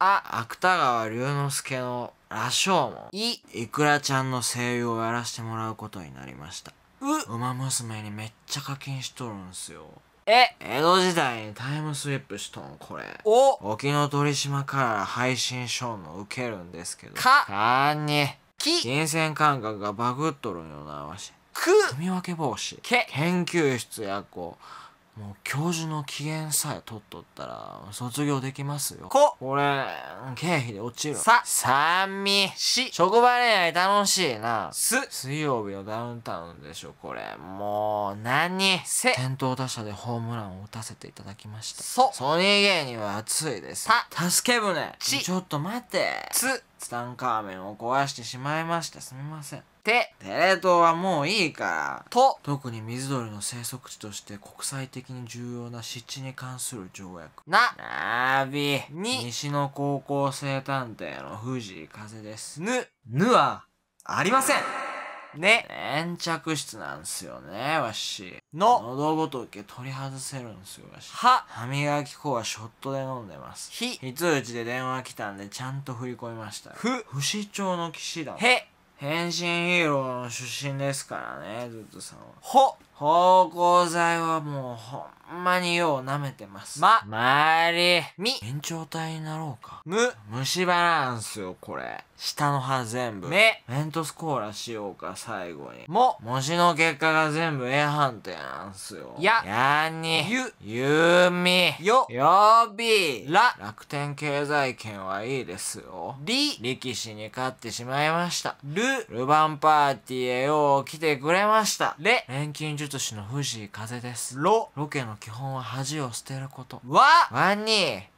あ、芥川龍之介の羅生門。い、イくらちゃんの声優をやらしてもらうことになりました。う、馬娘にめっちゃ課金しとるんすよ。え江戸時代にタイムスリップしとんこれお沖ノ鳥島から配信ショーも受けるんですけどかかーにき金銭感覚がバグっとるんよなわしく組み分け防止け研究室やこうもう教授の機嫌さえ取っとったら卒業できますよここれ経費で落ちるさ酸味し職場恋愛楽しいなす水曜日のダウンタウンでしょこれもう何せ先頭打者でホームランを打たせていただきましたそソニー芸人は熱いですた助け船ちちょっと待ってつツタンカーメンを壊してしまいました。すみません。て、テレ東はもういいから。と、特に水鳥の生息地として国際的に重要な湿地に関する条約。な、なび、に、西の高校生探偵の藤井風です。ぬ、ぬは、ありませんね。粘着質なんすよね、わし。の。喉仏取り外せるんすよ、わし。は。歯磨き粉はショットで飲んでます。ひ。つ打ちで電話来たんでちゃんと振り込みました。ふ。不死鳥の騎士団。へ。変身ヒーローの出身ですからね、ずっとさんは。ほ芳香剤はもうほんまによう舐めてます。ま、まり、み、延長体になろうか。む、虫歯なんすよ、これ。下の歯全部。め、メントスコーラしようか、最後に。も、文字の結果が全部 A 判定なんすよ。や、やに、ゆ、ゆみ、よ、よび、ら、楽天経済圏はいいですよ。り、力士に勝ってしまいました。る、ルヴァンパーティーへよう来てくれました。レ、錬金術師の藤井風です。ロ、ロケの基本は恥を捨てること。わ、ワンニー。